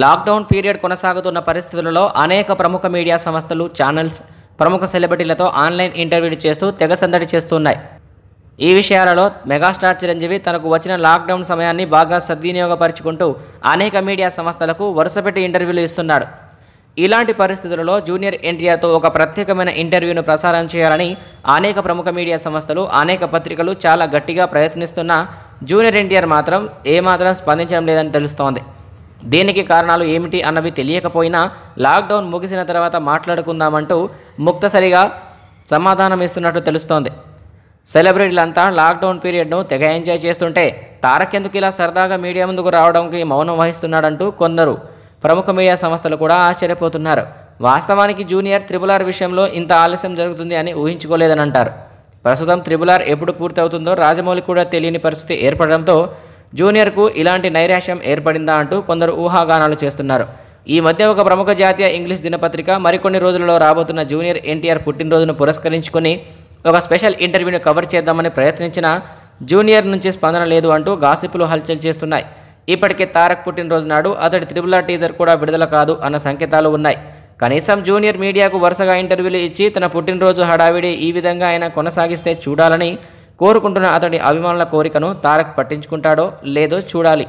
lockdown period కొనసాగుతున్న పరిస్థితులలో అనేక ప్రముఖ మీడియా సంస్థలు ఛానల్స్ ప్రముఖ సెలబ్రిటీలతో ఆన్లైన్ ఇంటర్వ్యూలు చేస్తూ తెగసందడి చేస్తున్నాయి ఈ విషయాలలో మెగాస్టార్ చిరంజీవి తనకు వచ్చిన లాక్డౌన్ సమయాన్ని బాగా సద్వినియోగపరుచుకుంటూ అనేక మీడియా సంస్థలకు వరుసపెట్టి ఇంటర్వ్యూలు ఇస్తున్నాడు ఇలాంటి పరిస్థితులలో జూనియర్ ఎన్టీఆర్తో ఒక ప్రత్యేకమైన ఇంటర్వ్యూను ప్రసారం చేయాలని అనేక ప్రముఖ మీడియా సంస్థలు అనేక పత్రికలు చాలా గట్టిగా ప్రయత్నిస్తున్నా జూనియర్ ఎన్టీఆర్ మాత్రం ఏమాత్రం స్పందించడం లేదని తెలుస్తోంది దీనికి కారణాలు ఏమిటి అన్నవి తెలియకపోయినా లాక్డౌన్ ముగిసిన తర్వాత మాట్లాడుకుందామంటూ ముక్తసరిగా సమాధానం ఇస్తున్నట్లు తెలుస్తోంది సెలబ్రిటీలంతా లాక్డౌన్ పీరియడ్ను తెగ ఎంజాయ్ చేస్తుంటే తారకెందుకు ఇలా సరదాగా మీడియా ముందుకు రావడానికి మౌనం వహిస్తున్నాడంటూ కొందరు ప్రముఖ మీడియా సంస్థలు కూడా ఆశ్చర్యపోతున్నారు వాస్తవానికి జూనియర్ త్రిబులార్ విషయంలో ఇంత ఆలస్యం జరుగుతుంది అని ఊహించుకోలేదని అంటారు ప్రస్తుతం త్రిబులార్ ఎప్పుడు పూర్తవుతుందో రాజమౌళి కూడా తెలియని పరిస్థితి ఏర్పడడంతో జూనియర్కు ఇలాంటి నైరాశ్యం ఏర్పడిందా అంటూ కొందరు ఊహాగానాలు చేస్తున్నారు ఈ మధ్య ఒక ప్రముఖ జాతీయ ఇంగ్లీష్ దినపత్రిక మరికొన్ని రోజులలో రాబోతున్న జూనియర్ ఎన్టీఆర్ పుట్టినరోజును పురస్కరించుకుని ఒక స్పెషల్ ఇంటర్వ్యూను కవర్ చేద్దామని ప్రయత్నించిన జూనియర్ నుంచి స్పందన లేదు అంటూ గాసిపులు హల్చల్ చేస్తున్నాయి ఇప్పటికే తారక్ పుట్టినరోజు నాడు అతడి త్రిబుల్ టీజర్ కూడా విడుదల కాదు అన్న సంకేతాలు ఉన్నాయి కనీసం జూనియర్ మీడియాకు వరుసగా ఇంటర్వ్యూలు ఇచ్చి తన పుట్టినరోజు హడావిడి ఈ విధంగా ఆయన కొనసాగిస్తే చూడాలని కోరుకుంటున్న అతడి అభిమానుల కోరికను తారక్ పట్టించుకుంటాడో లేదో చూడాలి